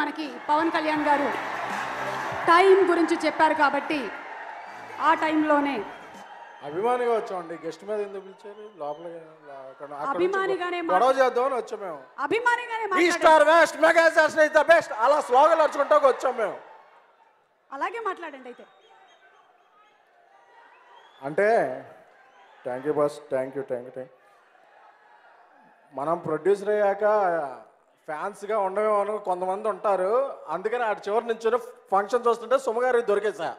మనకి పవన్ కళ్యాణ్ గారు టైం గురించి చెప్పారు కాబట్టి ఆ టైంలోనే అభిమానిగా వచ్చామండి గెస్ట్ మీద ఎందుకు పిలిచారు లోపల అభిమానిగానే గొడవ చేద్దామని వచ్చాం మేము అభిమానిగానే ఈ స్టార్ వెస్ట్ మెగాస్టార్ స్నేహిత బెస్ట్ అలా స్లోగన్ అర్చుకుంటా వచ్చాం మేము అలాగే మాట్లాడండి అయితే అంటే thank you boss thank you thank you thank మనం ప్రొడ్యూసర్ అయ్యాక ఫ్యాన్స్గా ఉండమేమో కొంతమంది ఉంటారు అందుకని ఆ చివరి నుంచి ఫంక్షన్ చూస్తుంటే సుమగారి దొరికేసా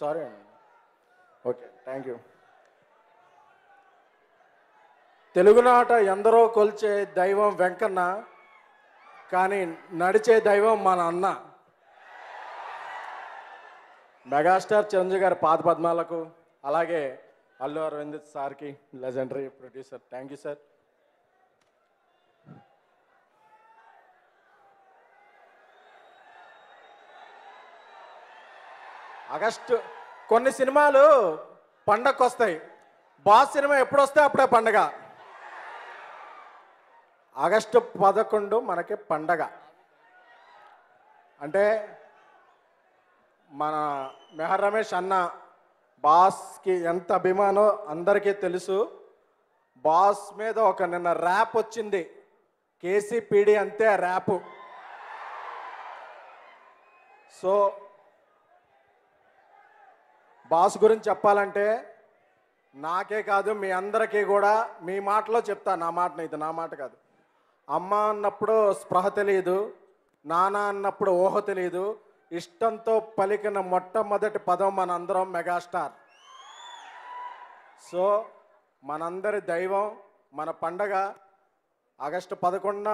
సారీ అండి ఓకే థ్యాంక్ యూ తెలుగునాట ఎందరో కొల్చే దైవం వెంకన్న కానీ నడిచే దైవం మన అన్న మెగాస్టార్ చిరంజీవి గారి పాత పద్మాలకు అలాగే అల్లు అరవింద్ సార్కి legendary producer thank you sir August కొన్ని సినిమాలు పండగకు వస్తాయి బాస్ సినిమా ఎప్పుడు వస్తే అప్పుడే పండగ ఆగస్టు పదకొండు మనకి పండగ అంటే మన మెహర్ రమేష్ అన్న బాస్కి ఎంత అభిమానో అందరికీ తెలుసు బాస్ మీద ఒక నిన్న ర్యాప్ వచ్చింది కేసీపీడి అంతే ర్యాపు సో బాస్ గురించి చెప్పాలంటే నాకే కాదు మీ అందరికీ కూడా మీ మాటలో చెప్తా నా మాట ఇది నా మాట కాదు అమ్మ అన్నప్పుడు స్పృహ తెలియదు నాన్న అన్నప్పుడు ఊహ తెలియదు ఇష్టంతో పలికిన మొట్టమొదటి పదం మనందరం మెగాస్టార్ సో మనందరి దైవం మన పండగ ఆగస్టు పదకొండున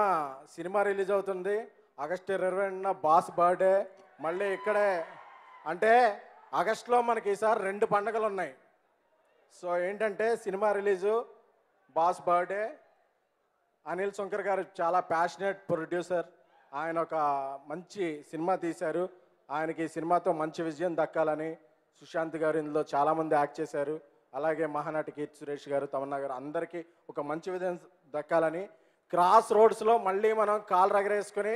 సినిమా రిలీజ్ అవుతుంది ఆగస్టు ఇరవై రెండున బాస్ బర్త్డే మళ్ళీ ఇక్కడే అంటే ఆగస్ట్లో మనకి ఈసారి రెండు పండగలు ఉన్నాయి సో ఏంటంటే cinema release boss birthday Anil Shankar గారు చాలా ప్యాషనేట్ ప్రొడ్యూసర్ ఆయన ఒక మంచి సినిమా తీశారు ఆయనకి సినిమాతో మంచి విజయం దక్కాలని సుశాంత్ గారు ఇందులో చాలామంది యాక్ట్ చేశారు అలాగే మహానటి కీర్తి సురేష్ గారు తమన్నా గారు అందరికీ ఒక మంచి విజయం దక్కాలని క్రాస్ రోడ్స్లో మళ్ళీ మనం కాలు రగరేసుకొని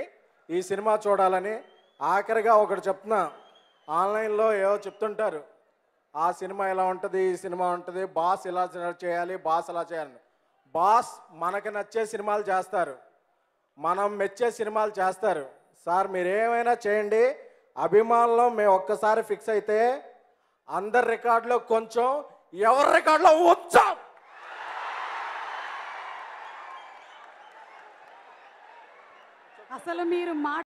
ఈ సినిమా చూడాలని ఆఖరిగా ఒకటి చెప్తున్నా ఆన్లైన్లో ఏవో చెప్తుంటారు ఆ సినిమా ఇలా ఉంటుంది ఈ సినిమా ఉంటుంది బాస్ ఇలా చేయాలి బాస్ ఇలా చేయాలి బాస్ మనకు నచ్చే సినిమాలు చేస్తారు మనం మెచ్చే సినిమాలు చేస్తారు సార్ మీరు ఏమైనా చేయండి అభిమానులు మేము ఒక్కసారి ఫిక్స్ అయితే అందరి రికార్డులో కొంచెం ఎవరి రికార్డులో ఉంచాం అసలు మీరు మాట